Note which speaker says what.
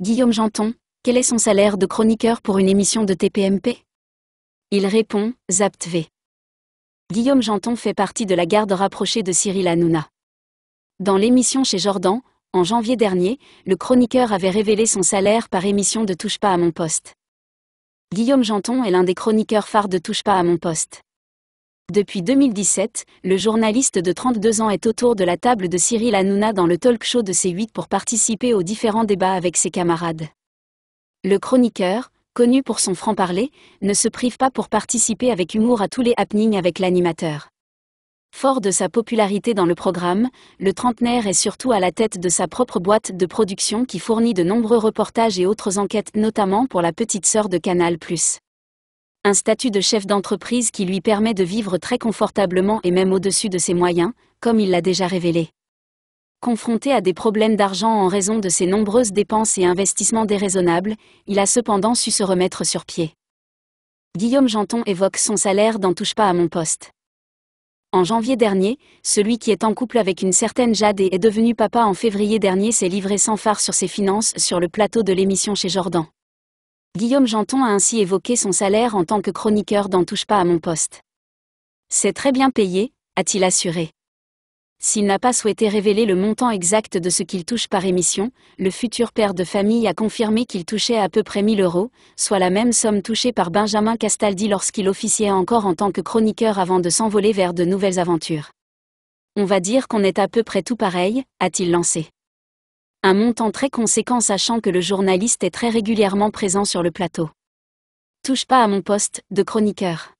Speaker 1: Guillaume Janton, quel est son salaire de chroniqueur pour une émission de TPMP Il répond, Zaptv. Guillaume Janton fait partie de la garde rapprochée de Cyril Hanouna. Dans l'émission chez Jordan, en janvier dernier, le chroniqueur avait révélé son salaire par émission de Touche pas à mon poste. Guillaume Janton est l'un des chroniqueurs phares de Touche pas à mon poste. Depuis 2017, le journaliste de 32 ans est autour de la table de Cyril Hanouna dans le talk show de C8 pour participer aux différents débats avec ses camarades. Le chroniqueur, connu pour son franc-parler, ne se prive pas pour participer avec humour à tous les happenings avec l'animateur. Fort de sa popularité dans le programme, le trentenaire est surtout à la tête de sa propre boîte de production qui fournit de nombreux reportages et autres enquêtes notamment pour la petite sœur de Canal+ un statut de chef d'entreprise qui lui permet de vivre très confortablement et même au-dessus de ses moyens, comme il l'a déjà révélé. Confronté à des problèmes d'argent en raison de ses nombreuses dépenses et investissements déraisonnables, il a cependant su se remettre sur pied. Guillaume Janton évoque son salaire dans Touche pas à mon poste. En janvier dernier, celui qui est en couple avec une certaine Jade et est devenu papa en février dernier s'est livré sans phare sur ses finances sur le plateau de l'émission chez Jordan. Guillaume Janton a ainsi évoqué son salaire en tant que chroniqueur dans Touche pas à mon poste. C'est très bien payé, a-t-il assuré. S'il n'a pas souhaité révéler le montant exact de ce qu'il touche par émission, le futur père de famille a confirmé qu'il touchait à peu près 1000 euros, soit la même somme touchée par Benjamin Castaldi lorsqu'il officiait encore en tant que chroniqueur avant de s'envoler vers de nouvelles aventures. On va dire qu'on est à peu près tout pareil, a-t-il lancé. Un montant très conséquent sachant que le journaliste est très régulièrement présent sur le plateau. Touche pas à mon poste, de chroniqueur.